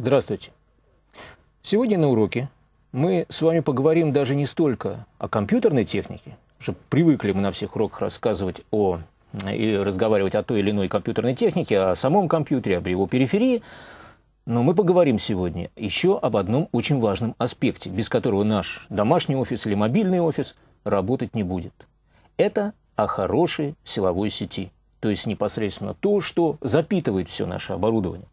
Здравствуйте. Сегодня на уроке мы с вами поговорим даже не столько о компьютерной технике, уже привыкли мы на всех уроках рассказывать о и разговаривать о той или иной компьютерной технике, о самом компьютере, об его периферии. Но мы поговорим сегодня еще об одном очень важном аспекте, без которого наш домашний офис или мобильный офис работать не будет. Это о хорошей силовой сети, то есть непосредственно то, что запитывает все наше оборудование.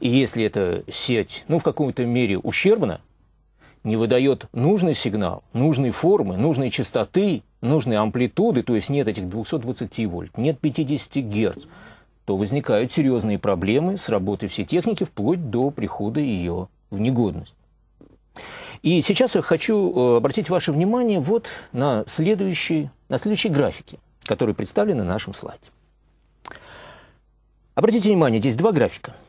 И если эта сеть, ну, в каком-то мере ущербна, не выдает нужный сигнал, нужной формы, нужной частоты, нужной амплитуды, то есть нет этих 220 вольт, нет 50 герц, то возникают серьезные проблемы с работой всей техники вплоть до прихода ее в негодность. И сейчас я хочу э, обратить ваше внимание вот на следующие, на следующие графики, которые представлены на нашем слайде. Обратите внимание, здесь два графика –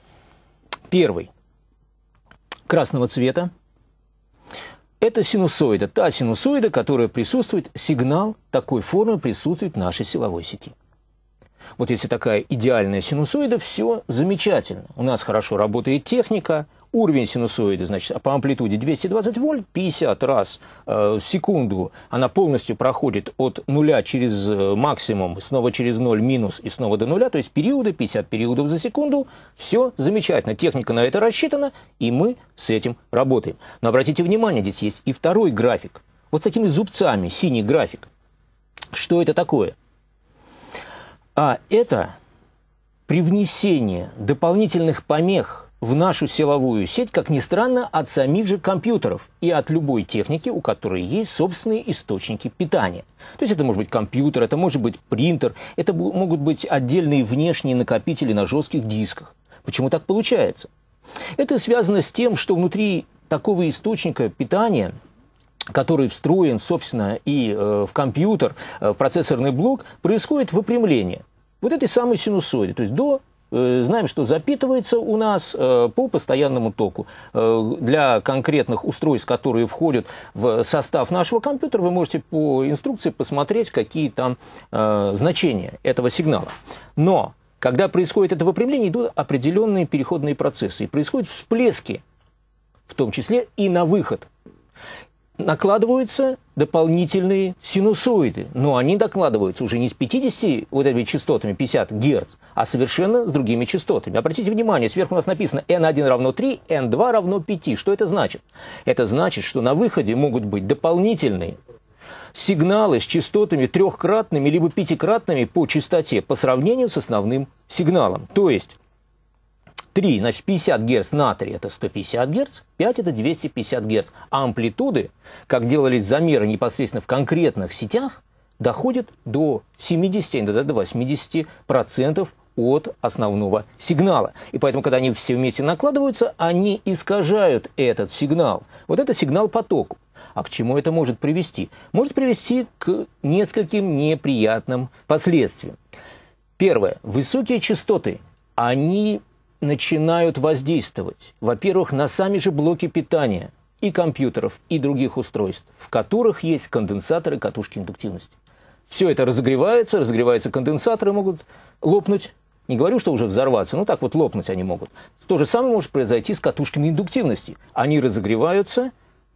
Первый красного цвета. Это синусоида, та синусоида, которая присутствует, сигнал такой формы присутствует в нашей силовой сети. Вот если такая идеальная синусоида, все замечательно. У нас хорошо работает техника, уровень синусоиды, значит, по амплитуде 220 вольт, 50 раз э, в секунду она полностью проходит от нуля через э, максимум, снова через ноль минус и снова до нуля, то есть периоды, 50 периодов за секунду, все замечательно, техника на это рассчитана, и мы с этим работаем. Но обратите внимание, здесь есть и второй график, вот с такими зубцами, синий график. Что это такое? А это привнесение дополнительных помех в нашу силовую сеть, как ни странно, от самих же компьютеров и от любой техники, у которой есть собственные источники питания. То есть это может быть компьютер, это может быть принтер, это могут быть отдельные внешние накопители на жестких дисках. Почему так получается? Это связано с тем, что внутри такого источника питания который встроен, собственно, и э, в компьютер, э, в процессорный блок, происходит выпрямление вот этой самой синусоиды, то есть до Э, знаем, что запитывается у нас э, по постоянному току. Э, для конкретных устройств, которые входят в состав нашего компьютера, вы можете по инструкции посмотреть, какие там значения этого сигнала. Но когда происходит это выпрямление, идут определенные переходные процессы. И происходят всплески, в том числе и на выход. Накладываются дополнительные синусоиды, но они докладываются уже не с 50 вот этими частотами, 50 Гц, а совершенно с другими частотами. Обратите внимание, сверху у нас написано n1 равно 3, n2 равно 5. Что это значит? Это значит, что на выходе могут быть дополнительные сигналы с частотами трехкратными либо пятикратными по частоте по сравнению с основным сигналом. То есть 3, значит 50 Гц натрия это 150 Гц, 5 это 250 Гц. А амплитуды, как делались замеры непосредственно в конкретных сетях, доходят до 70, иногда до 80 процентов от основного сигнала. И поэтому, когда они все вместе накладываются, они искажают этот сигнал. Вот это сигнал потоку. А к чему это может привести? Может привести к нескольким неприятным последствиям. Первое. Высокие частоты. Они начинают воздействовать, во-первых, на сами же блоки питания и компьютеров, и других устройств, в которых есть конденсаторы катушки индуктивности. Все это разогревается, разогревается конденсаторы, могут лопнуть. Не говорю, что уже взорваться, но так вот лопнуть они могут. То же самое может произойти с катушками индуктивности. Они разогреваются,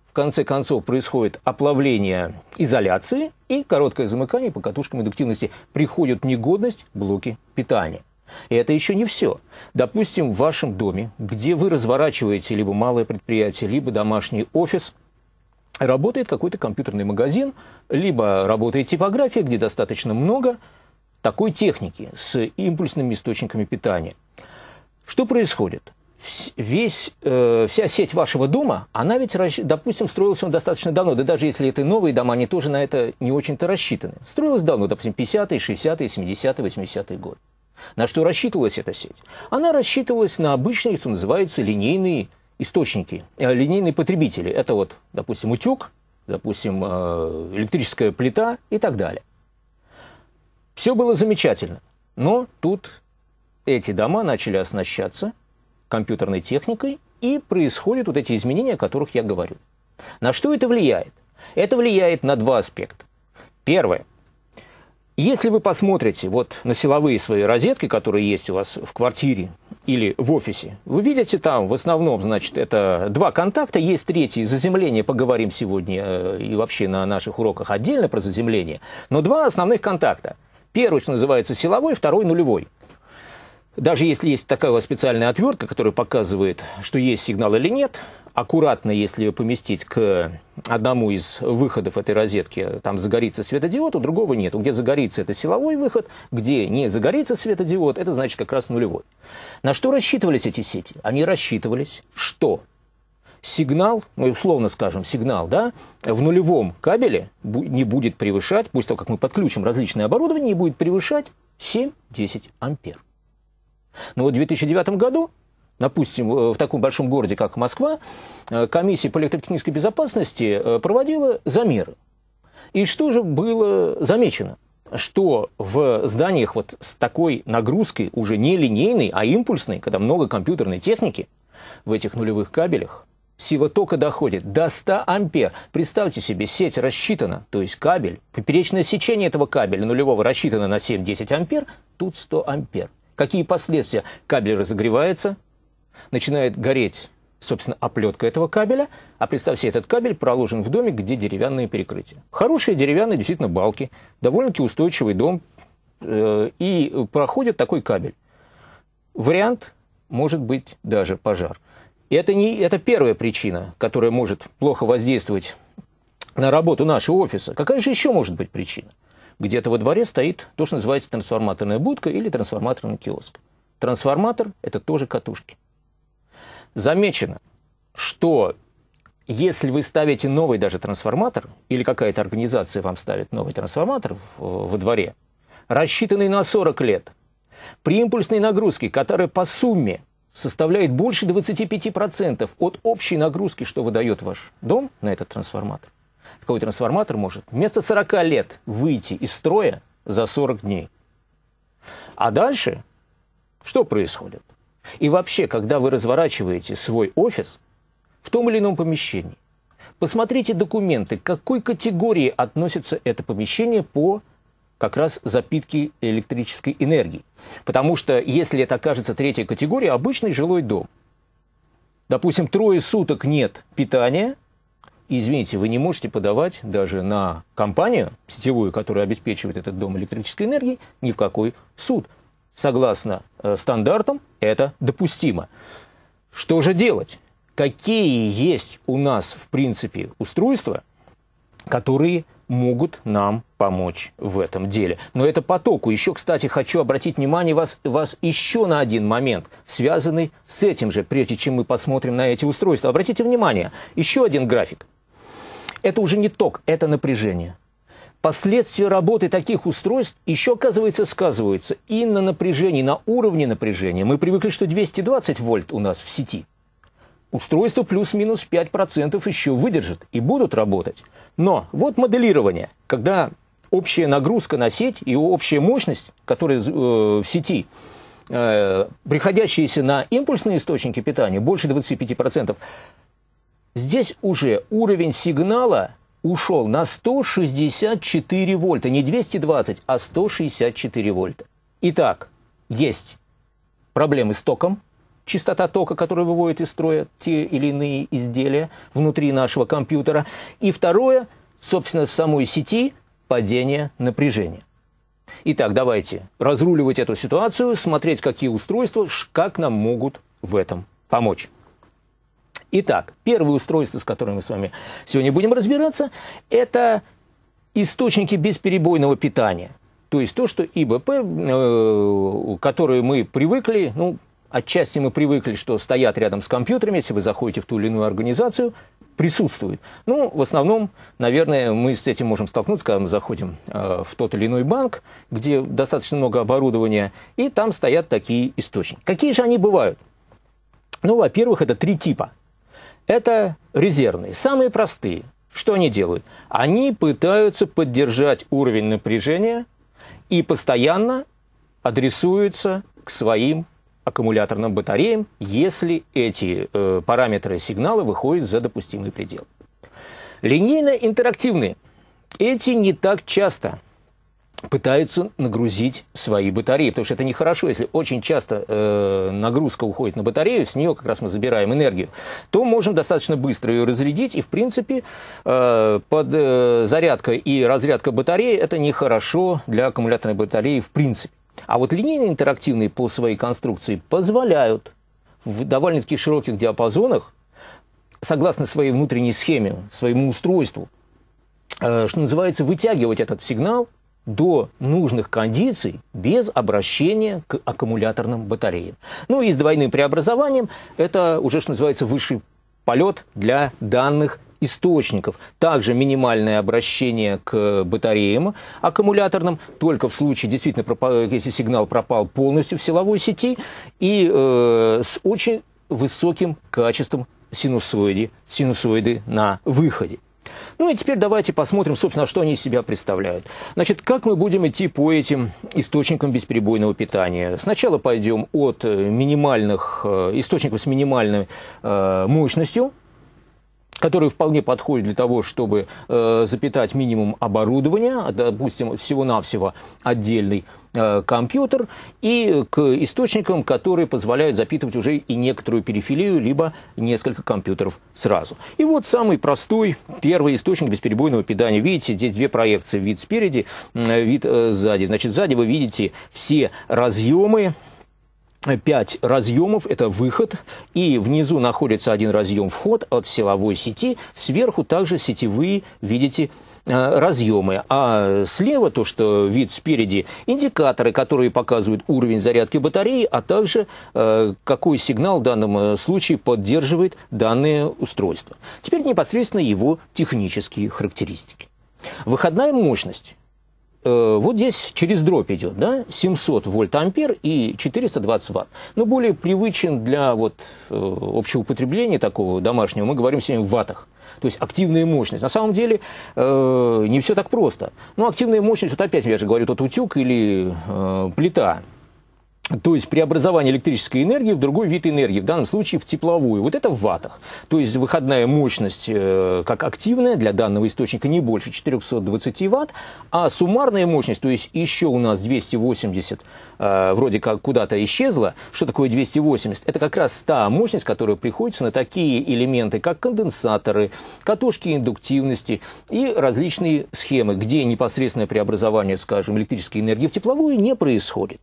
в конце концов происходит оплавление изоляции и короткое замыкание по катушкам индуктивности. Приходит в негодность блоки питания. И это еще не все. Допустим, в вашем доме, где вы разворачиваете либо малое предприятие, либо домашний офис, работает какой-то компьютерный магазин, либо работает типография, где достаточно много такой техники с импульсными источниками питания. Что происходит? Весь, э, вся сеть вашего дома, она ведь, допустим, строилась он достаточно давно, да даже если это новые дома, они тоже на это не очень-то рассчитаны. Строилась давно, допустим, 50-е, 60-е, 70-е, 80-е годы. На что рассчитывалась эта сеть? Она рассчитывалась на обычные, что называется, линейные источники, э, линейные потребители. Это вот, допустим, утюг, допустим, э, электрическая плита и так далее. Все было замечательно, но тут эти дома начали оснащаться компьютерной техникой, и происходят вот эти изменения, о которых я говорю. На что это влияет? Это влияет на два аспекта. Первое – если вы посмотрите вот на силовые свои розетки, которые есть у вас в квартире или в офисе, вы видите там в основном, значит, это два контакта, есть третий заземление, поговорим сегодня э, и вообще на наших уроках отдельно про заземление, но два основных контакта. Первый, что называется, силовой, второй нулевой. Даже если есть такая вот специальная отвертка, которая показывает, что есть сигнал или нет, аккуратно, если ее поместить к одному из выходов этой розетки, там загорится светодиод, у другого нет. Где загорится, это силовой выход, где не загорится светодиод, это значит как раз нулевой. На что рассчитывались эти сети? Они рассчитывались, что сигнал, ну и условно скажем, сигнал, да, в нулевом кабеле не будет превышать, пусть того, как мы подключим различное оборудование, не будет превышать 7-10 ампер. Но ну, вот в 2009 году допустим, э, в таком большом городе, как Москва, э, комиссия по электротехнической безопасности э, проводила замеры. И что же было замечено? что в зданиях вот с такой нагрузкой, уже не линейной, а импульсной, когда много компьютерной техники, в этих нулевых кабелях сила тока доходит до 100 ампер. Представьте себе, сеть рассчитана, то есть кабель, поперечное сечение этого кабеля нулевого рассчитано на 7-10 ампер, тут 100 ампер. Какие последствия? Кабель разогревается, начинает гореть, собственно, оплетка этого кабеля, а представьте, этот кабель проложен в доме, где деревянные перекрытия. Хорошие деревянные, действительно, балки, довольно-таки устойчивый дом, э, и проходит такой кабель. Вариант может быть даже пожар. И это, не, это первая причина, которая может плохо воздействовать на работу нашего офиса. Какая же еще может быть причина? Где-то во дворе стоит то, что называется трансформаторная будка или трансформаторный киоск. Трансформатор – это тоже катушки. Замечено, что если вы ставите новый даже трансформатор, или какая-то организация вам ставит новый трансформатор во дворе, рассчитанный на 40 лет, при импульсной нагрузке, которая по сумме составляет больше 25% от общей нагрузки, что выдает ваш дом на этот трансформатор, такой трансформатор может вместо 40 лет выйти из строя за 40 дней. А дальше что происходит? И вообще, когда вы разворачиваете свой офис в том или ином помещении, посмотрите документы, к какой категории относится это помещение по как раз запитке электрической энергии. Потому что если это окажется третья категория, обычный жилой дом. Допустим, трое суток нет питания, и, извините, вы не можете подавать даже на компанию сетевую, которая обеспечивает этот дом электрической энергией, ни в какой суд согласно э, стандартам, это допустимо. Что же делать? Какие есть у нас, в принципе, устройства, которые могут нам помочь в этом деле. Но это потоку. Еще, кстати, хочу обратить внимание вас, вас еще на один момент, связанный с этим же, прежде чем мы посмотрим на эти устройства. Обратите внимание, еще один график. Это уже не ток, это напряжение. Последствия работы таких устройств еще, оказывается, сказываются и на напряжении, на уровне напряжения. Мы привыкли, что 220 вольт у нас в сети. Устройство плюс-минус 5% еще выдержит и будут работать. Но вот моделирование, когда общая нагрузка на сеть и общая мощность, которая э, в сети, э, приходящаяся на импульсные источники питания, больше 25%, здесь уже уровень сигнала – ушел на 164 вольта, не 220, а 164 вольта. Итак, есть проблемы с током, частота тока, которая выводит из строя те или иные изделия внутри нашего компьютера. И второе, собственно, в самой сети падение напряжения. Итак, давайте разруливать эту ситуацию, смотреть, какие устройства, как нам могут в этом помочь. Итак, первое устройство, с которым мы с вами сегодня будем разбираться, это источники бесперебойного питания. То есть то, что ИБП, э, которые мы привыкли, ну, отчасти мы привыкли, что стоят рядом с компьютерами, если вы заходите в ту или иную организацию, присутствует. Ну, в основном, наверное, мы с этим можем столкнуться, когда мы заходим э, в тот или иной банк, где достаточно много оборудования, и там стоят такие источники. Какие же они бывают? Ну, во-первых, это три типа. Это резервные, самые простые. Что они делают? Они пытаются поддержать уровень напряжения и постоянно адресуются к своим аккумуляторным батареям, если эти э, параметры сигнала выходят за допустимый предел. Линейно-интерактивные. Эти не так часто пытаются нагрузить свои батареи, потому что это нехорошо, если очень часто э, нагрузка уходит на батарею, с нее как раз мы забираем энергию, то можем достаточно быстро ее разрядить, и в принципе э, под, э, зарядка и разрядка батареи это нехорошо для аккумуляторной батареи в принципе. А вот линейные интерактивные по своей конструкции позволяют в довольно-таки широких диапазонах, согласно своей внутренней схеме, своему устройству, э, что называется, вытягивать этот сигнал – до нужных кондиций без обращения к аккумуляторным батареям. Ну и с двойным преобразованием это уже, что называется, высший полет для данных источников. Также минимальное обращение к батареям аккумуляторным, только в случае, действительно, пропал, если сигнал пропал полностью в силовой сети, и э, с очень высоким качеством синусоиды, синусоиды на выходе. Ну и теперь давайте посмотрим, собственно, что они из себя представляют. Значит, как мы будем идти по этим источникам бесперебойного питания? Сначала пойдем от э, минимальных, э, источников с минимальной э, мощностью, которые вполне подходят для того, чтобы э, запитать минимум оборудования, допустим, всего-навсего отдельный э, компьютер, и к источникам, которые позволяют запитывать уже и некоторую перифилию, либо несколько компьютеров сразу. И вот самый простой первый источник бесперебойного питания. Видите, здесь две проекции, вид спереди, э, вид э, сзади. Значит, сзади вы видите все разъемы, 5 разъемов, это выход, и внизу находится один разъем вход от силовой сети, сверху также сетевые, видите, э, разъемы, а слева то, что вид спереди, индикаторы, которые показывают уровень зарядки батареи, а также э, какой сигнал в данном э, случае поддерживает данное устройство. Теперь непосредственно его технические характеристики. Выходная мощность Э, вот здесь через дробь идет, да, 700 вольт ампер и 420 ватт. Но более привычен для вот э, общего потребления такого домашнего, мы говорим сегодня в ваттах. То есть активная мощность. На самом деле э, не все так просто. Но активная мощность, вот опять я же говорю, тот утюг или э, плита – то есть преобразование электрической энергии в другой вид энергии, в данном случае в тепловую. Вот это в ваттах. То есть выходная мощность э, как активная для данного источника не больше 420 ватт, а суммарная мощность, то есть еще у нас 280 э, вроде как куда-то исчезла. Что такое 280? Это как раз та мощность, которая приходится на такие элементы, как конденсаторы, катушки индуктивности и различные схемы, где непосредственное преобразование, скажем, электрической энергии в тепловую не происходит.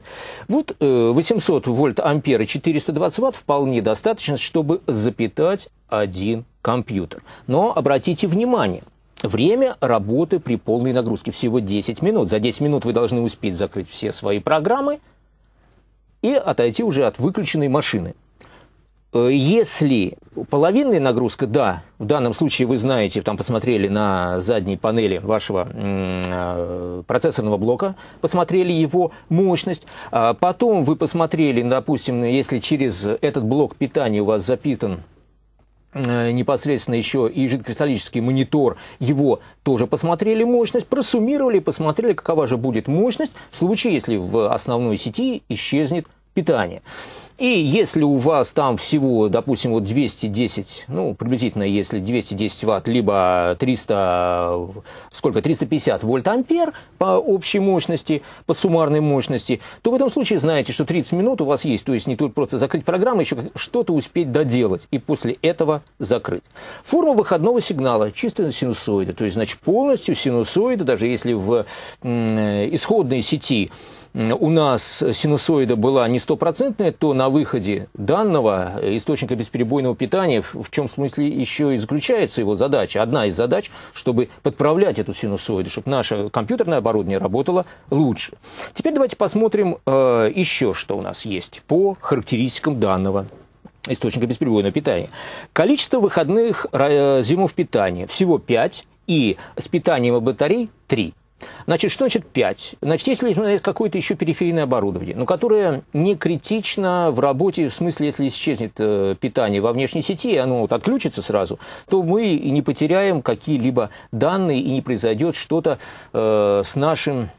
Вот э, 800 вольт ампер и 420 ватт вполне достаточно, чтобы запитать один компьютер. Но обратите внимание, Время работы при полной нагрузке всего 10 минут. За 10 минут вы должны успеть закрыть все свои программы и отойти уже от выключенной машины. Если половинная нагрузка, да, в данном случае вы знаете, там посмотрели на задней панели вашего э, процессорного блока, посмотрели его мощность, а потом вы посмотрели, допустим, если через этот блок питания у вас запитан э, непосредственно еще и жидкокристаллический монитор, его тоже посмотрели мощность, просуммировали, посмотрели, какова же будет мощность в случае, если в основной сети исчезнет питание. И если у вас там всего, допустим, вот 210, ну, приблизительно, если 210 ватт, либо 300, сколько, 350 вольт ампер по общей мощности, по суммарной мощности, то в этом случае знаете, что 30 минут у вас есть, то есть не тут просто закрыть программу, еще что-то успеть доделать, и после этого закрыть. Форма выходного сигнала чисто синусоида, то есть, значит, полностью синусоида, даже если в исходной сети у нас синусоида была не стопроцентная, то на выходе данного источника бесперебойного питания, в чем смысле еще и заключается его задача, одна из задач, чтобы подправлять эту синусоиду, чтобы наше компьютерное оборудование работало лучше. Теперь давайте посмотрим э, еще, что у нас есть по характеристикам данного источника бесперебойного питания. Количество выходных э, зимов питания всего 5, и с питанием и батарей 3. Значит, что значит 5? Значит, если есть какое-то еще периферийное оборудование, но которое не критично в работе, в смысле, если исчезнет э, питание во внешней сети, и оно вот отключится сразу, то мы и не потеряем какие-либо данные, и не произойдет что-то э, с нашим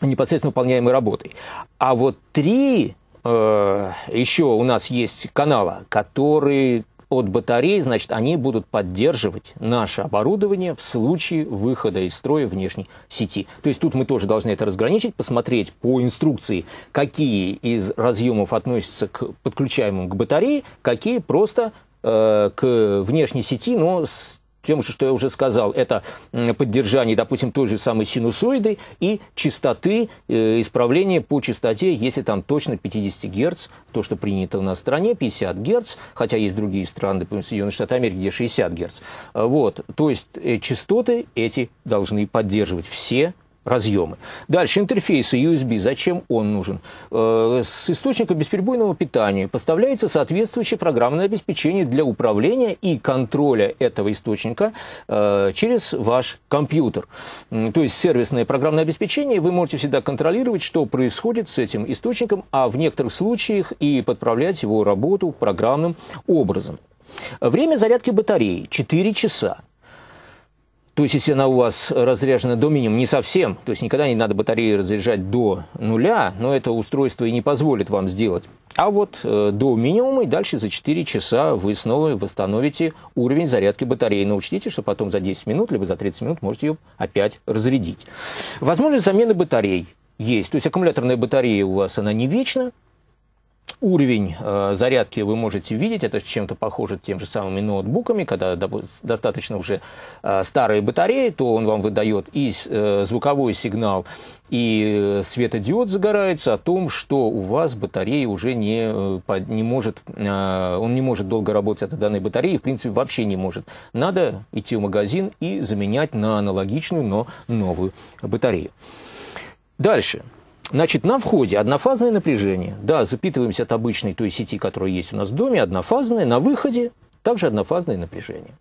непосредственно выполняемой работой. А вот три э, еще у нас есть канала, которые от батарей, значит, они будут поддерживать наше оборудование в случае выхода из строя внешней сети. То есть тут мы тоже должны это разграничить, посмотреть по инструкции, какие из разъемов относятся к подключаемым к батарее, какие просто э, к внешней сети, но с тем же, что я уже сказал, это поддержание, допустим, той же самой синусоиды и частоты, э, исправление по частоте, если там точно 50 Гц, то, что принято у нас в стране, 50 Гц, хотя есть другие страны, например, Соединенные Штаты Америки, где 60 Гц. Вот, то есть э, частоты эти должны поддерживать все разъемы. Дальше интерфейсы USB. Зачем он нужен? Э, с источника бесперебойного питания поставляется соответствующее программное обеспечение для управления и контроля этого источника э, через ваш компьютер. То есть сервисное программное обеспечение, вы можете всегда контролировать, что происходит с этим источником, а в некоторых случаях и подправлять его работу программным образом. Время зарядки батареи 4 часа. То есть, если она у вас разряжена до минимума, не совсем, то есть никогда не надо батареи разряжать до нуля, но это устройство и не позволит вам сделать. А вот э, до минимума, и дальше за 4 часа вы снова восстановите уровень зарядки батареи. Но учтите, что потом за 10 минут, либо за 30 минут можете ее опять разрядить. Возможность замены батарей есть. То есть аккумуляторная батарея у вас, она не вечна, уровень э, зарядки вы можете видеть, это чем-то похоже тем же самыми ноутбуками, когда достаточно уже э, старые батареи, то он вам выдает и э, звуковой сигнал, и э, светодиод загорается о том, что у вас батарея уже не, э, не может, э, он не может долго работать от данной батареи, в принципе, вообще не может. Надо идти в магазин и заменять на аналогичную, но новую батарею. Дальше. Значит, на входе однофазное напряжение. Да, запитываемся от обычной той сети, которая есть у нас в доме, однофазное. На выходе также однофазное напряжение.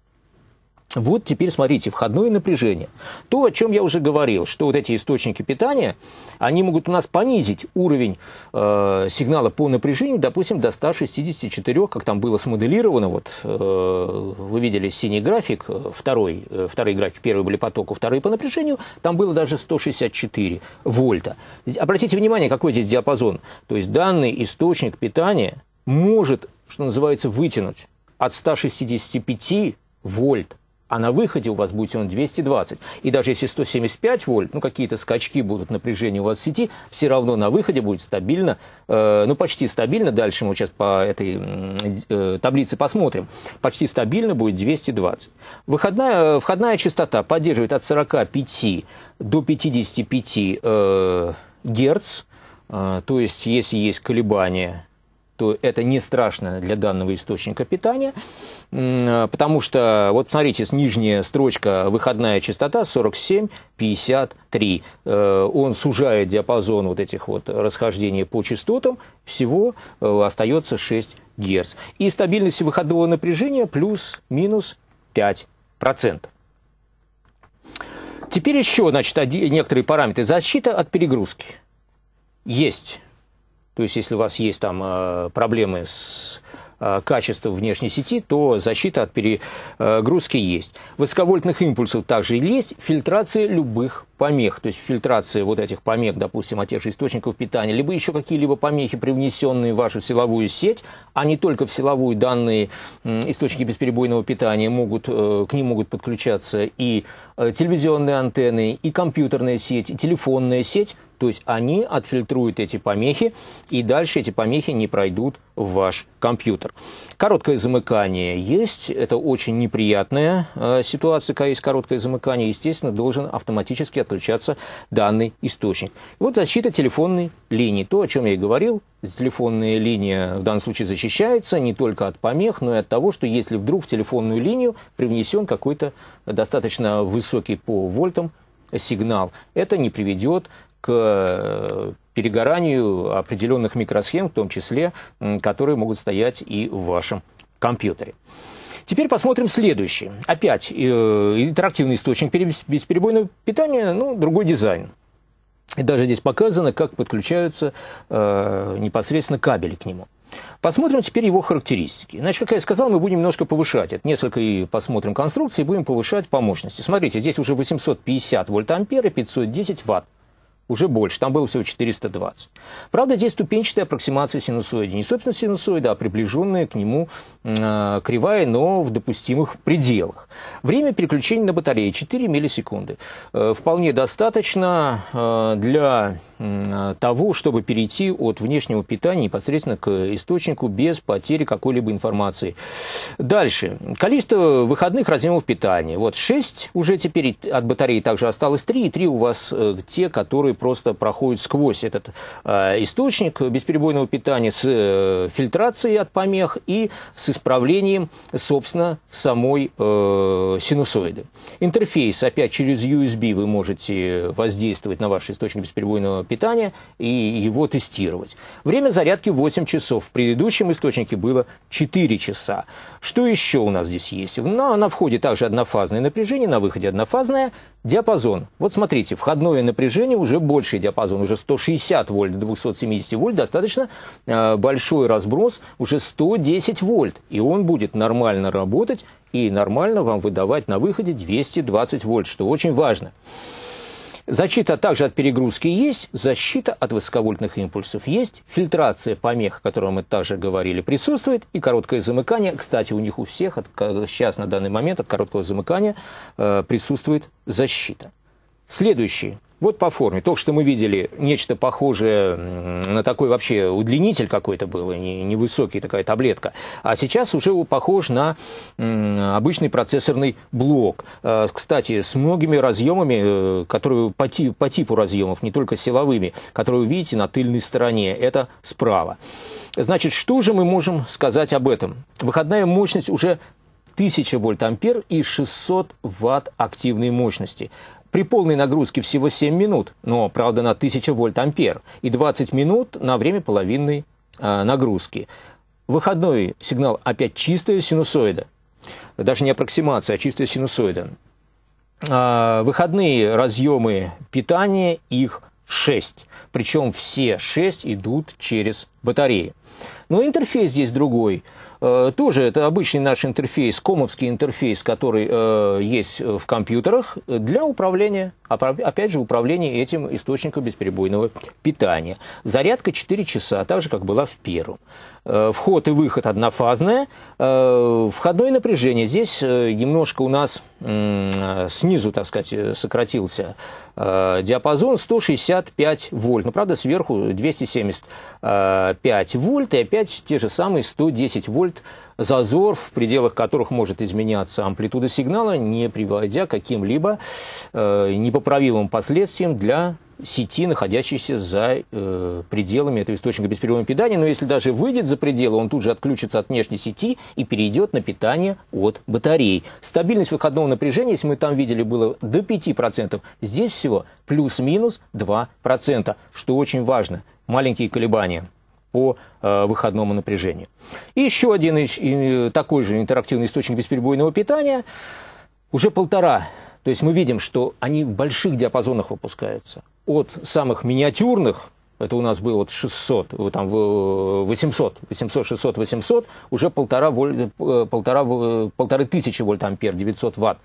Вот теперь смотрите, входное напряжение. То, о чем я уже говорил, что вот эти источники питания, они могут у нас понизить уровень э, сигнала по напряжению, допустим, до 164, как там было смоделировано. Вот э, вы видели синий график, э, второй, э, вторые графики, первые были по току, вторые по напряжению, там было даже 164 вольта. Обратите внимание, какой здесь диапазон. То есть данный источник питания может, что называется, вытянуть от 165 вольт а на выходе у вас будет он 220. И даже если 175 вольт, ну какие-то скачки будут, напряжение у вас в сети, все равно на выходе будет стабильно, э, ну почти стабильно, дальше мы сейчас по этой э, таблице посмотрим, почти стабильно будет 220. Выходная, э, входная частота поддерживает от 45 до 55 э, герц, э, то есть если есть колебания то это не страшно для данного источника питания, потому что, вот смотрите, нижняя строчка выходная частота 47,53. Э, он сужает диапазон вот этих вот расхождений по частотам, всего э, остается 6 герц. И стабильность выходного напряжения плюс-минус 5%. Теперь еще, значит, некоторые параметры. Защита от перегрузки. Есть то есть, если у вас есть там э, проблемы с э, качеством внешней сети, то защита от перегрузки есть. Высоковольтных импульсов также есть, фильтрация любых помех, то есть фильтрация вот этих помех, допустим, от тех же источников питания, либо еще какие-либо помехи, привнесенные в вашу силовую сеть, а не только в силовую данные источники бесперебойного питания могут, э, к ним могут подключаться и телевизионные антенны, и компьютерная сеть, и телефонная сеть, то есть они отфильтруют эти помехи, и дальше эти помехи не пройдут в ваш компьютер. Короткое замыкание есть, это очень неприятная э, ситуация, когда есть короткое замыкание, естественно, должен автоматически отключаться данный источник. вот защита телефонной линии, то, о чем я и говорил, телефонная линия в данном случае защищается не только от помех, но и от того, что если вдруг в телефонную линию привнесен какой-то достаточно высокий по вольтам сигнал, это не приведет к э, перегоранию определенных микросхем, в том числе, которые могут стоять и в вашем компьютере. Теперь посмотрим следующий. Опять э, интерактивный источник бесперебойного питания, ну, другой дизайн. И даже здесь показано, как подключаются э, непосредственно кабели к нему. Посмотрим теперь его характеристики. Значит, как я сказал, мы будем немножко повышать это. Несколько и посмотрим конструкции, будем повышать по мощности. Смотрите, здесь уже 850 вольт ампер и 510 ватт уже больше, там было всего 420. Правда, здесь ступенчатая аппроксимация синусоида, Не, собственно, синусоида, а приближенная к нему э, кривая, но в допустимых пределах. Время переключения на батарее 4 миллисекунды. Э, вполне достаточно э, для э, того, чтобы перейти от внешнего питания непосредственно к источнику без потери какой-либо информации. Дальше. Количество выходных разъемов питания. Вот 6 уже теперь от батареи также осталось 3, и 3 у вас э, те, которые просто проходят сквозь этот э, источник бесперебойного питания с э, фильтрацией от помех и с исправлением, собственно, самой э, синусоиды. Интерфейс, опять через USB вы можете воздействовать на ваш источник бесперебойного питания и его тестировать. Время зарядки 8 часов. В предыдущем источнике было 4 часа. Что еще у нас здесь есть? На, на входе также однофазное напряжение, на выходе однофазное. Диапазон. Вот смотрите, входное напряжение уже больший диапазон, уже 160 вольт, 270 вольт, достаточно э, большой разброс, уже 110 вольт. И он будет нормально работать и нормально вам выдавать на выходе 220 вольт, что очень важно. Защита также от перегрузки есть, защита от высоковольтных импульсов есть, фильтрация помех, о которой мы также говорили, присутствует, и короткое замыкание. Кстати, у них у всех от, сейчас на данный момент от короткого замыкания э, присутствует защита. Следующий вот по форме. Только что мы видели нечто похожее на такой вообще удлинитель какой-то был, невысокий такая таблетка. А сейчас уже похож на обычный процессорный блок. А, кстати, с многими разъемами, э, которые по, тип, по типу разъемов, не только силовыми, которые вы видите на тыльной стороне, это справа. Значит, что же мы можем сказать об этом? Выходная мощность уже 1000 вольт ампер и 600 ватт активной мощности. При полной нагрузке всего 7 минут, но, правда, на 1000 вольт-ампер, и 20 минут на время половинной э, нагрузки. Выходной сигнал опять чистая синусоида. Даже не аппроксимация, а чистая синусоида. Э, выходные разъемы питания, их 6. Причем все 6 идут через батареи. Но интерфейс здесь другой. Э, тоже это обычный наш интерфейс, комовский интерфейс, который э, есть в компьютерах для управления, опять же, управления этим источником бесперебойного питания. Зарядка 4 часа, так же, как была в первом. Э, вход и выход однофазные. Входное напряжение. Здесь немножко у нас снизу, так сказать, сократился диапазон 165 вольт. Но, ну, правда, сверху 275 вольт и опять те же самые 110 вольт вольт, зазор, в пределах которых может изменяться амплитуда сигнала, не приводя каким-либо э, непоправимым последствиям для сети, находящейся за э, пределами этого источника бесперерывного питания. Но если даже выйдет за пределы, он тут же отключится от внешней сети и перейдет на питание от батарей. Стабильность выходного напряжения, если мы там видели, было до 5%. Здесь всего плюс-минус 2%, что очень важно. Маленькие колебания по э, выходному напряжению. И еще один э, такой же интерактивный источник бесперебойного питания, уже полтора. То есть мы видим, что они в больших диапазонах выпускаются. От самых миниатюрных, это у нас было 600, э, там 800, 800, 600, 800, уже полтора, воль, полтора, полторы тысячи вольт ампер, 900 ватт.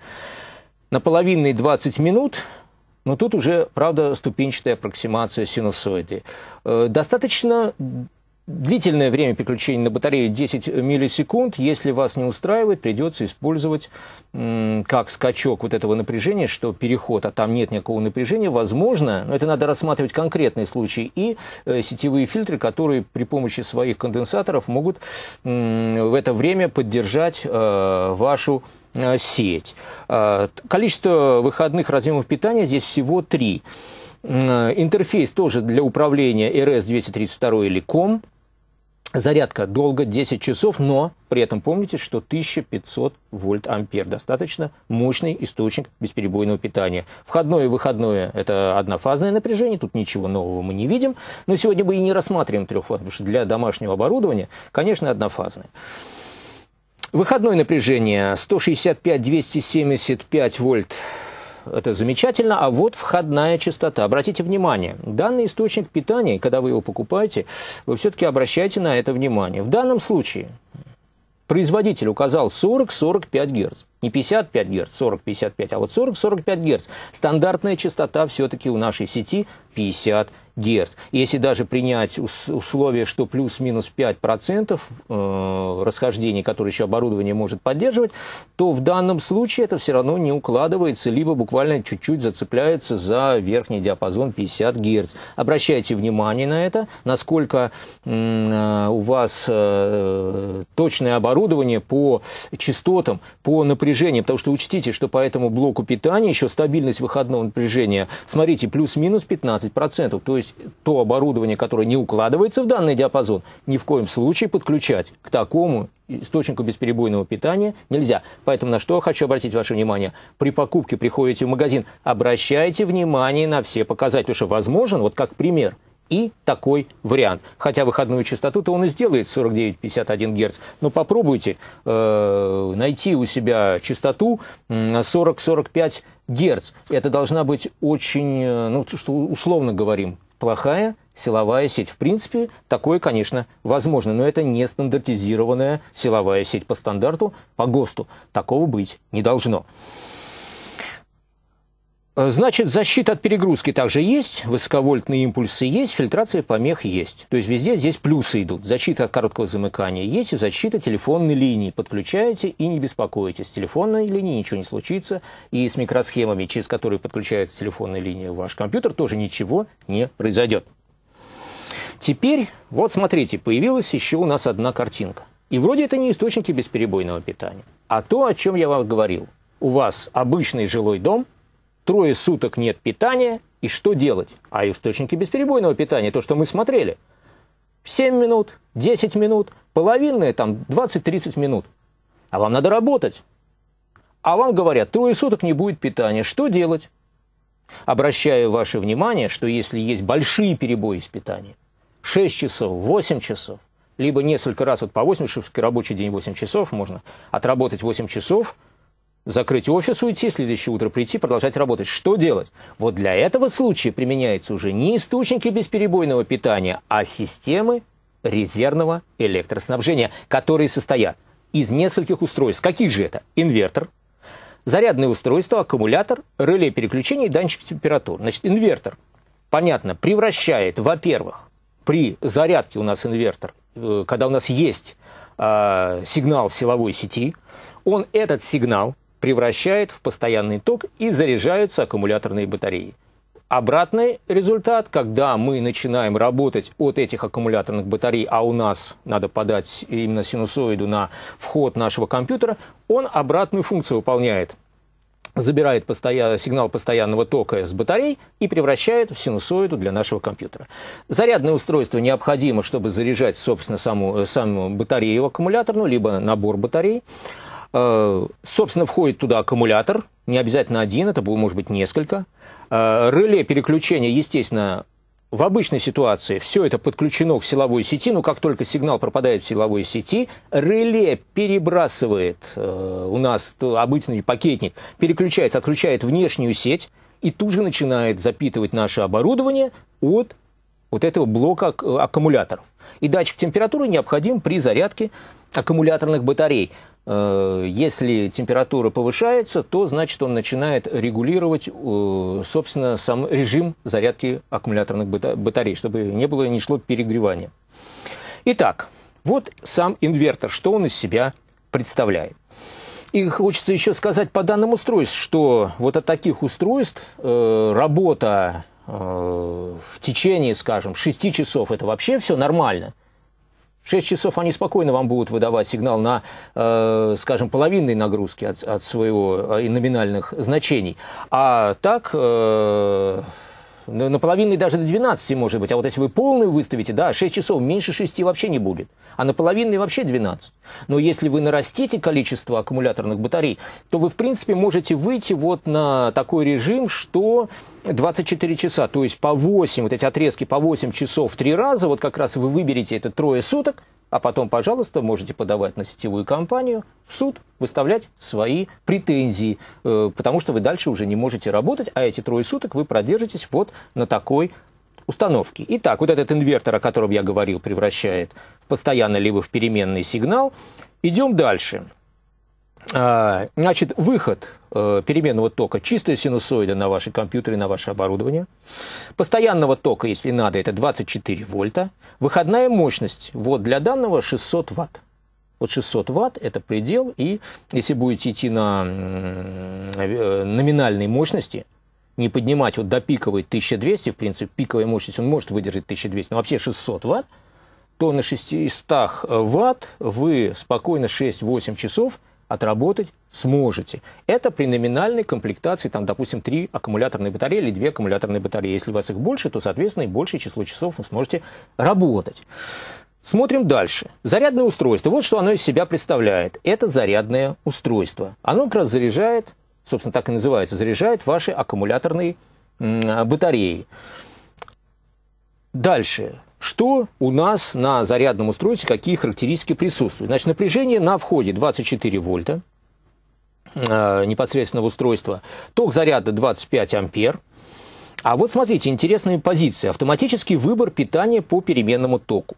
На половинные 20 минут – но тут уже, правда, ступенчатая аппроксимация синусоиды. Э, достаточно длительное время переключения на батарею 10 миллисекунд. Если вас не устраивает, придется использовать как скачок вот этого напряжения, что переход, а там нет никакого напряжения, возможно, но это надо рассматривать конкретный случай, и э, сетевые фильтры, которые при помощи своих конденсаторов могут в это время поддержать э, вашу Э, сеть. Э, количество выходных разъемов питания здесь всего три. Э, интерфейс тоже для управления RS-232 или COM. Зарядка долго 10 часов, но при этом помните, что 1500 вольт ампер. Достаточно мощный источник бесперебойного питания. Входное и выходное – это однофазное напряжение, тут ничего нового мы не видим. Но сегодня мы и не рассматриваем трехфазное, потому что для домашнего оборудования, конечно, однофазное. Выходное напряжение 165-275 вольт. Это замечательно, а вот входная частота. Обратите внимание, данный источник питания, когда вы его покупаете, вы все-таки обращайте на это внимание. В данном случае производитель указал 40-45 Гц. Не 55 Гц, 40-55, а вот 40-45 Гц. Стандартная частота все-таки у нашей сети 50 Гц. Если даже принять условие, что плюс-минус 5% э, расхождений, которые еще оборудование может поддерживать, то в данном случае это все равно не укладывается, либо буквально чуть-чуть зацепляется за верхний диапазон 50 Гц. Обращайте внимание на это, насколько э, у вас э, точное оборудование по частотам, по напряжению, напряжения, потому что учтите, что по этому блоку питания еще стабильность выходного напряжения, смотрите, плюс-минус 15%. То есть то оборудование, которое не укладывается в данный диапазон, ни в коем случае подключать к такому источнику бесперебойного питания нельзя. Поэтому на что хочу обратить ваше внимание. При покупке приходите в магазин, обращайте внимание на все показатели, потому что возможен, вот как пример – и такой вариант. Хотя выходную частоту-то он и сделает 49-51 Гц. Но попробуйте э, найти у себя частоту 40-45 Гц. Это должна быть очень, э, ну, что условно говорим, плохая силовая сеть. В принципе, такое, конечно, возможно, но это не стандартизированная силовая сеть по стандарту, по ГОСТу. Такого быть не должно. Э, значит, защита от перегрузки также есть, высоковольтные импульсы есть, фильтрация помех есть. То есть везде здесь плюсы идут. Защита от короткого замыкания есть и защита телефонной линии. Подключаете и не беспокойтесь. С телефонной линией ничего не случится. И с микросхемами, через которые подключается телефонная линия в ваш компьютер, тоже ничего не произойдет. Теперь, вот смотрите, появилась еще у нас одна картинка. И вроде это не источники бесперебойного питания, а то, о чем я вам говорил. У вас обычный жилой дом – трое суток нет питания, и что делать? А источники бесперебойного питания, то, что мы смотрели, 7 минут, 10 минут, половинные там 20-30 минут. А вам надо работать. А вам говорят, трое суток не будет питания, что делать? Обращаю ваше внимание, что если есть большие перебои с питанием, 6 часов, 8 часов, либо несколько раз, вот по 8 рабочий день 8 часов, можно отработать 8 часов – закрыть офис, уйти, следующее утро прийти, продолжать работать. Что делать? Вот для этого случая применяются уже не источники бесперебойного питания, а системы резервного электроснабжения, которые состоят из нескольких устройств. Какие же это? Инвертор, зарядное устройство, аккумулятор, реле переключений и датчик температур. Значит, инвертор, понятно, превращает, во-первых, при зарядке у нас инвертор, э, когда у нас есть э, сигнал в силовой сети, он этот сигнал превращает в постоянный ток и заряжаются аккумуляторные батареи. Обратный результат, когда мы начинаем работать от этих аккумуляторных батарей, а у нас надо подать именно синусоиду на вход нашего компьютера, он обратную функцию выполняет. Забирает постоя... сигнал постоянного тока с батарей и превращает в синусоиду для нашего компьютера. Зарядное устройство необходимо, чтобы заряжать, собственно, саму, саму батарею аккумуляторную, либо набор батарей. Э, собственно, входит туда аккумулятор, не обязательно один, это будет может быть несколько. Э, реле переключения, естественно, в обычной ситуации все это подключено к силовой сети, но как только сигнал пропадает в силовой сети, реле перебрасывает э, у нас обычный пакетник, переключается, отключает внешнюю сеть и тут же начинает запитывать наше оборудование от вот этого блока аккумуляторов. И датчик температуры необходим при зарядке аккумуляторных батарей. Э, если температура повышается, то значит он начинает регулировать, э, собственно, сам режим зарядки аккумуляторных батарей, чтобы не было не шло перегревания. Итак, вот сам инвертор, что он из себя представляет. И хочется еще сказать по данным устройств, что вот от таких устройств э, работа в течение, скажем, 6 часов, это вообще все нормально. В 6 часов они спокойно вам будут выдавать сигнал на, э, скажем, половинной нагрузки от, от своего э, номинальных значений. А так... Э, ну, на и даже до 12 может быть. А вот если вы полную выставите, да, 6 часов, меньше 6 вообще не будет. А на и вообще 12. Но если вы нарастите количество аккумуляторных батарей, то вы, в принципе, можете выйти вот на такой режим, что 24 часа, то есть по 8, вот эти отрезки по 8 часов три раза, вот как раз вы выберете это трое суток, а потом, пожалуйста, можете подавать на сетевую компанию в суд, выставлять свои претензии, э, потому что вы дальше уже не можете работать, а эти трое суток вы продержитесь вот на такой установке. Итак, вот этот инвертор, о котором я говорил, превращает в постоянный либо в переменный сигнал. Идем дальше. А, значит, выход э, переменного тока, чистая синусоида на ваши компьютеры, на ваше оборудование. Постоянного тока, если надо, это 24 вольта. Выходная мощность, вот для данного 600 ватт. Вот 600 ватт – это предел, и если будете идти на э, номинальной мощности, не поднимать вот до пиковой 1200, в принципе, пиковая мощность, он может выдержать 1200, но вообще 600 ватт, то на 600 э, ватт вы спокойно 6-8 часов – отработать сможете. Это при номинальной комплектации, там, допустим, три аккумуляторные батареи или две аккумуляторные батареи. Если у вас их больше, то, соответственно, и большее число часов вы сможете работать. Смотрим дальше. Зарядное устройство. Вот что оно из себя представляет. Это зарядное устройство. Оно как раз заряжает, собственно, так и называется, заряжает ваши аккумуляторные а, батареи. Дальше что у нас на зарядном устройстве, какие характеристики присутствуют. Значит, напряжение на входе 24 вольта э, непосредственного устройства, ток заряда 25 ампер. А вот смотрите, интересная позиция. Автоматический выбор питания по переменному току.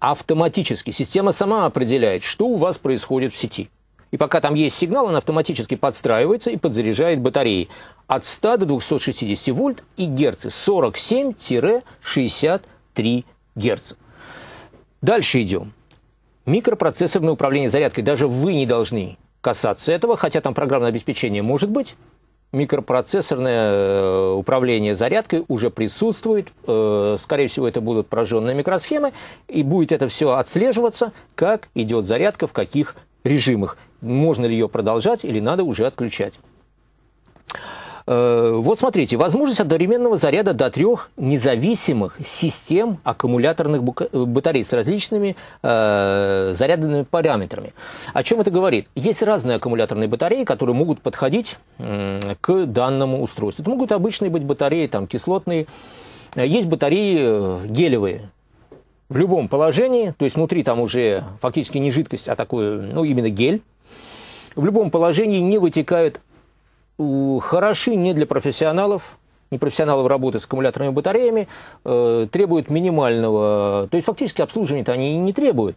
Автоматически. Система сама определяет, что у вас происходит в сети. И пока там есть сигнал, он автоматически подстраивается и подзаряжает батареи от 100 до 260 вольт и герцы 47-60 3 Гц. Дальше идем. Микропроцессорное управление зарядкой. Даже вы не должны касаться этого, хотя там программное обеспечение может быть. Микропроцессорное э, управление зарядкой уже присутствует. Э, скорее всего, это будут пораженные микросхемы. И будет это все отслеживаться, как идет зарядка, в каких режимах. Можно ли ее продолжать или надо уже отключать. Э, вот смотрите, возможность одновременного заряда до трех независимых систем аккумуляторных батарей с различными э, зарядными параметрами. О чем это говорит? Есть разные аккумуляторные батареи, которые могут подходить э, к данному устройству. Это могут обычные быть батареи, там, кислотные. Есть батареи э, гелевые, в любом положении, то есть внутри там уже фактически не жидкость, а такой, ну, именно гель. В любом положении не вытекают хороши не для профессионалов, не профессионалов работы с аккумуляторными батареями, э, требуют минимального, то есть фактически обслуживания-то они и не требуют.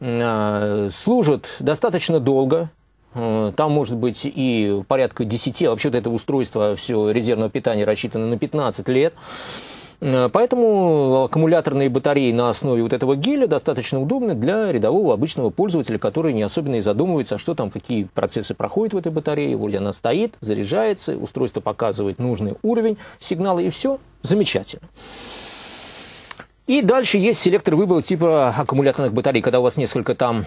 Э, служат достаточно долго, э, там может быть и порядка 10, а вообще-то это устройство все резервного питания рассчитано на 15 лет. Э, Э, поэтому аккумуляторные батареи на основе вот этого геля достаточно удобны для рядового обычного пользователя, который не особенно и задумывается, что там, какие процессы проходят в этой батарее, вроде она стоит, заряжается, устройство показывает нужный уровень сигнала, и все замечательно. И дальше есть селектор выбора типа аккумуляторных батарей. Когда у вас несколько там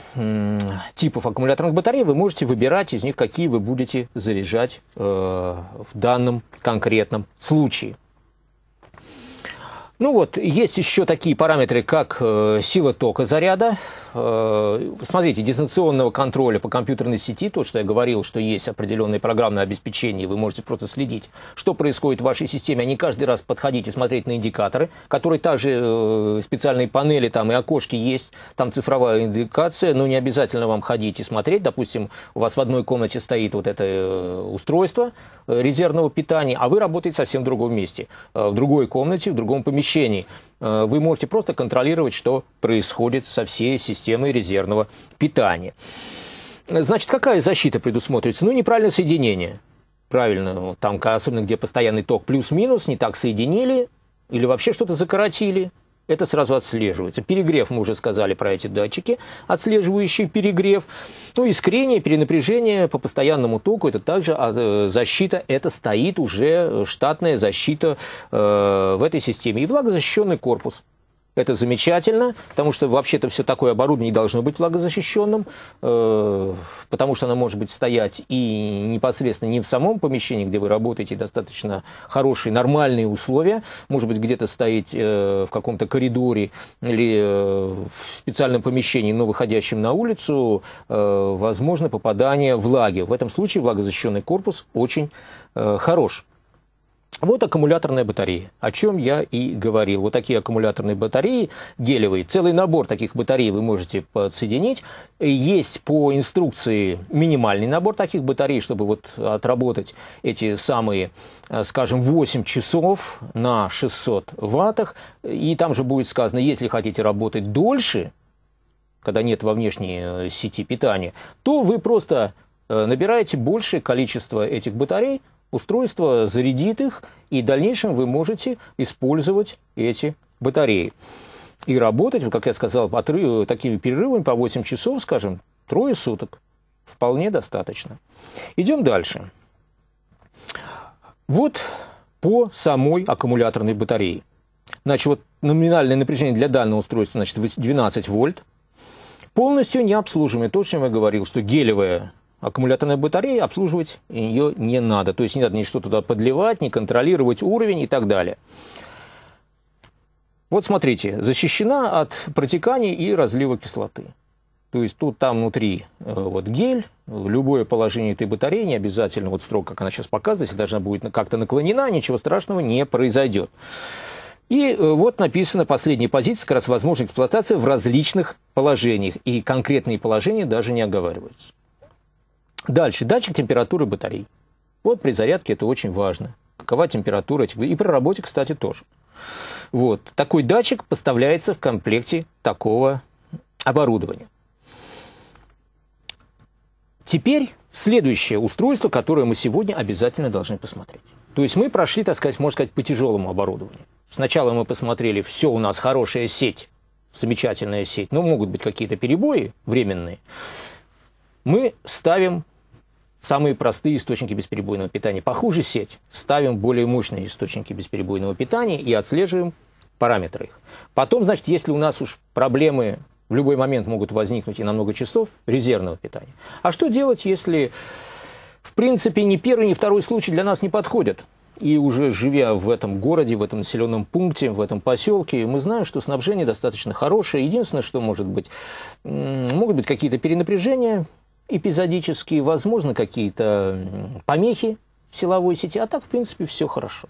типов аккумуляторных батарей, вы можете выбирать из них, какие вы будете заряжать э, в данном конкретном случае. Ну вот, есть еще такие параметры, как э, сила тока заряда. Э, смотрите, дистанционного контроля по компьютерной сети, то, что я говорил, что есть определенное программное обеспечение, вы можете просто следить, что происходит в вашей системе, а не каждый раз подходить и смотреть на индикаторы, которые также э, специальные панели там и окошки есть, там цифровая индикация, но не обязательно вам ходить и смотреть. Допустим, у вас в одной комнате стоит вот это э, устройство, Э, резервного питания, а вы работаете совсем в другом месте, э, в другой комнате, в другом помещении. Э, вы можете просто контролировать, что происходит со всей системой резервного питания. Значит, какая защита предусмотрится? Ну, неправильное соединение. Правильно, там, особенно где постоянный ток плюс-минус, не так соединили или вообще что-то закоротили – это сразу отслеживается. Перегрев, мы уже сказали про эти датчики, отслеживающие перегрев. Ну, искрение, перенапряжение по постоянному току, это также а, э, защита, это стоит уже э, штатная защита э, в этой системе. И влагозащищенный корпус. Это замечательно, потому что вообще-то все такое оборудование должно быть влагозащищенным, э, потому что оно может быть стоять и непосредственно не в самом помещении, где вы работаете, достаточно хорошие, нормальные условия, может быть где-то стоять э, в каком-то коридоре или э, в специальном помещении, но выходящем на улицу, э, возможно попадание влаги. В этом случае влагозащищенный корпус очень э, хорош. Вот аккумуляторная батарея, о чем я и говорил. Вот такие аккумуляторные батареи гелевые. Целый набор таких батарей вы можете подсоединить. Есть по инструкции минимальный набор таких батарей, чтобы вот отработать эти самые, э, скажем, 8 часов на 600 ваттах. И там же будет сказано, если хотите работать дольше, когда нет во внешней э, сети питания, то вы просто э, набираете большее количество этих батарей – устройство зарядит их, и в дальнейшем вы можете использовать эти батареи. И работать, как я сказал, отрыв, такими перерывами по 8 часов, скажем, трое суток вполне достаточно. Идем дальше. Вот по самой аккумуляторной батарее. Значит, вот номинальное напряжение для данного устройства, значит, 12 вольт. Полностью не необслуживаемое, то, о чем я говорил, что гелевая аккумуляторной батареи, обслуживать ее не надо. То есть не надо что туда подливать, не контролировать уровень и так далее. Вот смотрите, защищена от протеканий и разлива кислоты. То есть тут там внутри э, вот гель, любое положение этой батареи, не обязательно вот строго, как она сейчас показывает, если должна будет как-то наклонена, ничего страшного не произойдет. И э, вот написана последняя позиция, как раз возможная эксплуатации в различных положениях. И конкретные положения даже не оговариваются. Дальше. Датчик температуры батарей. Вот при зарядке это очень важно. Какова температура этих... И при работе, кстати, тоже. Вот. Такой датчик поставляется в комплекте такого оборудования. Теперь следующее устройство, которое мы сегодня обязательно должны посмотреть. То есть мы прошли, так сказать, можно сказать, по тяжелому оборудованию. Сначала мы посмотрели, все у нас хорошая сеть, замечательная сеть, но ну, могут быть какие-то перебои временные мы ставим самые простые источники бесперебойного питания. Похуже сеть, ставим более мощные источники бесперебойного питания и отслеживаем параметры их. Потом, значит, если у нас уж проблемы в любой момент могут возникнуть и на много часов резервного питания. А что делать, если, в принципе, ни первый, ни второй случай для нас не подходят? И уже живя в этом городе, в этом населенном пункте, в этом поселке, мы знаем, что снабжение достаточно хорошее. Единственное, что может быть, могут быть какие-то перенапряжения, эпизодические, возможно, какие-то помехи в силовой сети, а так, в принципе, все хорошо.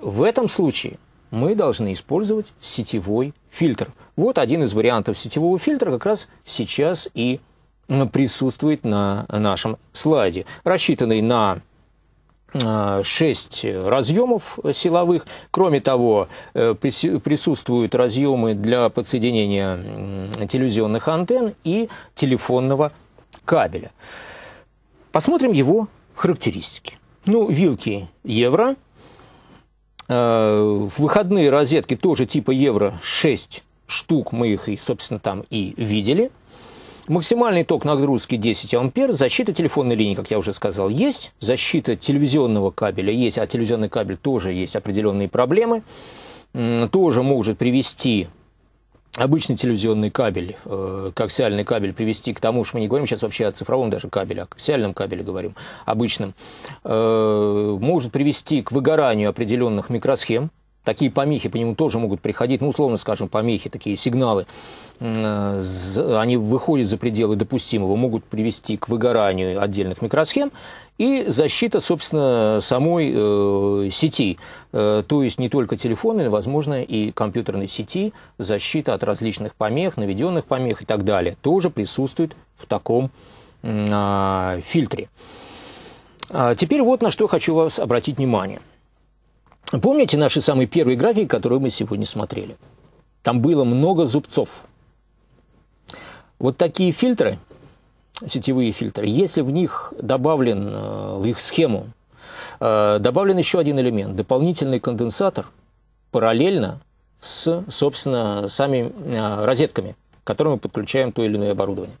В этом случае мы должны использовать сетевой фильтр. Вот один из вариантов сетевого фильтра как раз сейчас и присутствует на нашем слайде, рассчитанный на 6 а, разъемов силовых. Кроме того, э, присутствуют разъемы для подсоединения телевизионных антенн и телефонного кабеля. Посмотрим его характеристики. Ну, вилки евро. Э, в выходные розетки тоже типа евро 6 штук. Мы их, и, собственно, там и видели. Максимальный ток нагрузки 10 ампер. Защита телефонной линии, как я уже сказал, есть. Защита телевизионного кабеля есть, а телевизионный кабель тоже есть определенные проблемы. Тоже может привести обычный телевизионный кабель, э, коаксиальный кабель привести к тому, что мы не говорим сейчас вообще о цифровом даже кабеле, а о коаксиальном кабеле говорим, обычном, э, может привести к выгоранию определенных микросхем, такие помехи по нему тоже могут приходить, ну, условно скажем, помехи, такие сигналы, они выходят за пределы допустимого, могут привести к выгоранию отдельных микросхем и защита, собственно, самой э, сети, э, то есть не только телефонной, возможно, и компьютерной сети, защита от различных помех, наведенных помех и так далее, тоже присутствует в таком а, фильтре. А теперь вот на что хочу вас обратить внимание – Помните наши самые первые графики, которые мы сегодня смотрели? Там было много зубцов. Вот такие фильтры, сетевые фильтры, если в них добавлен, э, в их схему, э, добавлен еще один элемент, дополнительный конденсатор, параллельно с, собственно, самими э, розетками, к которым мы подключаем то или иное оборудование.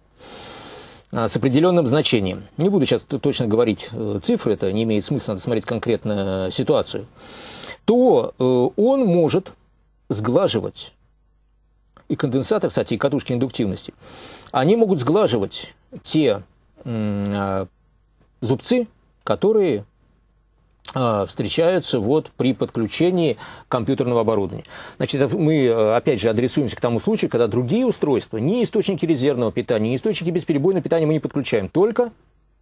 Э, с определенным значением. Не буду сейчас точно говорить э, цифры, это не имеет смысла, надо смотреть конкретно э, ситуацию. То он может сглаживать, и конденсатор, кстати, и катушки индуктивности, они могут сглаживать те зубцы, которые а, встречаются вот при подключении компьютерного оборудования. Значит, мы, э, опять же, адресуемся к тому случаю, когда другие устройства, не источники резервного питания, не источники бесперебойного питания мы не подключаем, только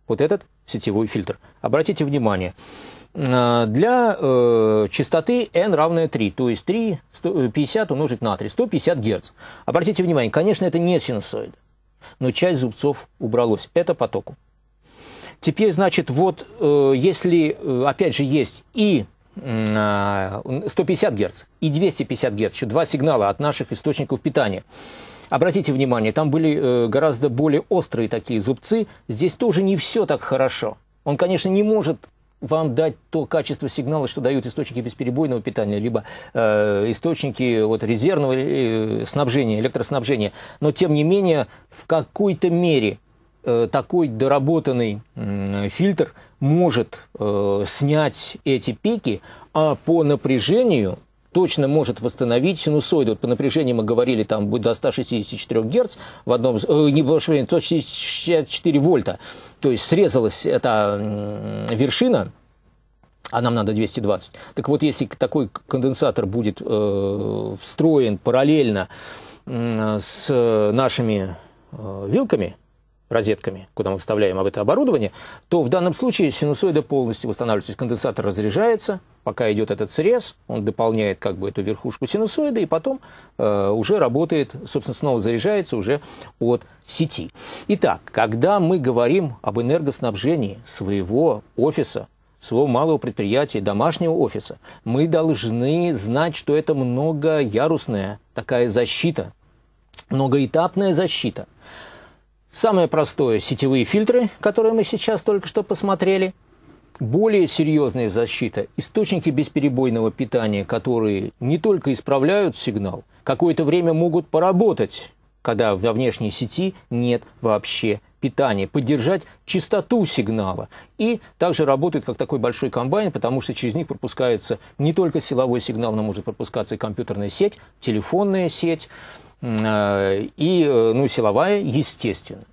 вот этот сетевой фильтр. Обратите внимание, э, для э, частоты n равное 3, то есть 3, 50 э, умножить на 3, 150 Гц. Обратите внимание, конечно, это не синусоида, но часть зубцов убралось, это потоку. Теперь, значит, вот э, если, э, опять же, есть и 150 э, Гц, и 250 Гц, еще два сигнала от наших источников питания. Обратите внимание, там были гораздо более острые такие зубцы. Здесь тоже не все так хорошо. Он, конечно, не может вам дать то качество сигнала, что дают источники бесперебойного питания, либо э, источники вот, резервного э, снабжения, электроснабжения. Но, тем не менее, в какой-то мере – Э, такой доработанный фильтр может э, снять эти пики, а по напряжению точно может восстановить синусоиду. Вот по напряжению мы говорили, там будет до 164 Гц в одном, э, не прошу прощения, 164 вольта. То есть срезалась эта вершина, а нам надо 220. Так вот, если такой конденсатор будет э, встроен параллельно э, с нашими э, вилками, розетками, куда мы вставляем об это оборудование, то в данном случае синусоида полностью восстанавливается. конденсатор разряжается, пока идет этот срез, он дополняет как бы эту верхушку синусоида, и потом э, уже работает, собственно, снова заряжается уже от сети. Итак, когда мы говорим об энергоснабжении своего офиса, своего малого предприятия, домашнего офиса, мы должны знать, что это многоярусная такая защита, многоэтапная защита – Самое простое – сетевые фильтры, которые мы сейчас только что посмотрели. Более серьезная защита – источники бесперебойного питания, которые не только исправляют сигнал, какое-то время могут поработать, когда во внешней сети нет вообще питания, поддержать чистоту сигнала. И также работает как такой большой комбайн, потому что через них пропускается не только силовой сигнал, но может пропускаться и компьютерная сеть, телефонная сеть, Э, и э, ну, силовая, естественно.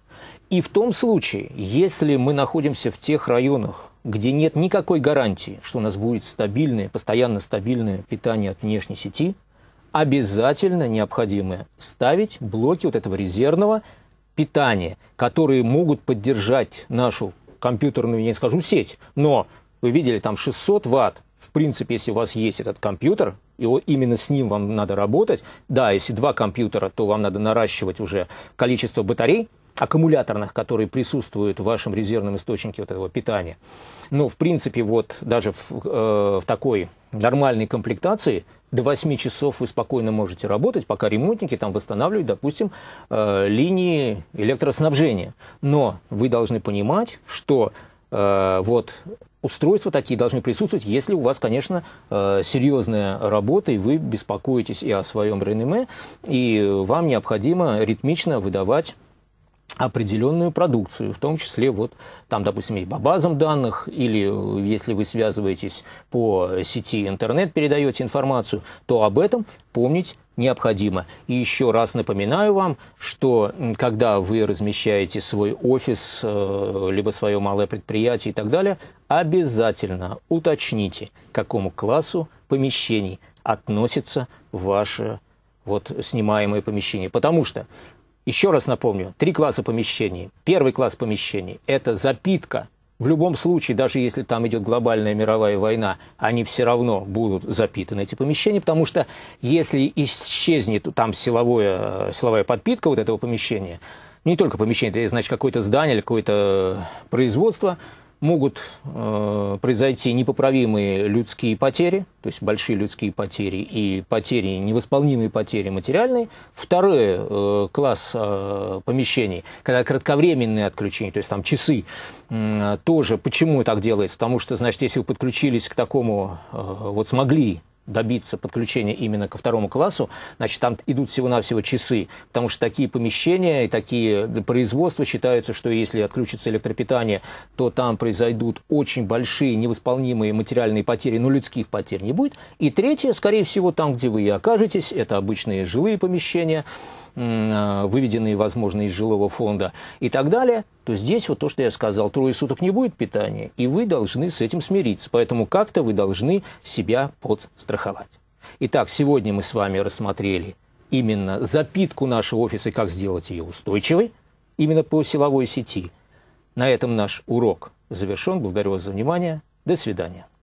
И в том случае, если мы находимся в тех районах, где нет никакой гарантии, что у нас будет стабильное, постоянно стабильное питание от внешней сети, обязательно необходимо ставить блоки вот этого резервного питания, которые могут поддержать нашу компьютерную, я не скажу сеть, но вы видели там 600 ватт, в принципе, если у вас есть этот компьютер, и именно с ним вам надо работать. Да, если два компьютера, то вам надо наращивать уже количество батарей, аккумуляторных, которые присутствуют в вашем резервном источнике вот этого питания. Но, в принципе, вот даже в, э, в такой нормальной комплектации до 8 часов вы спокойно можете работать, пока ремонтники там восстанавливают, допустим, э, линии электроснабжения. Но вы должны понимать, что э, вот устройства такие должны присутствовать, если у вас, конечно, э, серьезная работа, и вы беспокоитесь и о своем реноме, и вам необходимо ритмично выдавать определенную продукцию, в том числе вот там, допустим, и по базам данных, или э, если вы связываетесь по сети интернет, передаете информацию, то об этом помнить необходимо. И еще раз напоминаю вам, что когда вы размещаете свой офис, э, либо свое малое предприятие и так далее, обязательно уточните, к какому классу помещений относится ваше вот снимаемое помещение. Потому что, еще раз напомню, три класса помещений. Первый класс помещений – это запитка. В любом случае, даже если там идет глобальная мировая война, они все равно будут запитаны, эти помещения, потому что если исчезнет там силовое, силовая подпитка вот этого помещения, не только помещение, это значит какое-то здание или какое-то производство – могут э, произойти непоправимые людские потери, то есть большие людские потери и потери, невосполнимые потери материальные. Второй э, класс э, помещений, когда кратковременные отключения, то есть там часы, э, тоже почему так делается? Потому что, значит, если вы подключились к такому, э, вот смогли добиться подключения именно ко второму классу, значит, там идут всего-навсего часы, потому что такие помещения и такие производства считаются, что если отключится электропитание, то там произойдут очень большие невосполнимые материальные потери, но людских потерь не будет. И третье, скорее всего, там, где вы и окажетесь, это обычные жилые помещения, а, выведенные, возможно, из жилого фонда и так далее, то здесь вот то, что я сказал, трое суток не будет питания, и вы должны с этим смириться. Поэтому как-то вы должны себя подстраховать. Итак, сегодня мы с вами рассмотрели именно запитку нашего офиса, как сделать ее устойчивой, именно по силовой сети. На этом наш урок завершен. Благодарю вас за внимание. До свидания.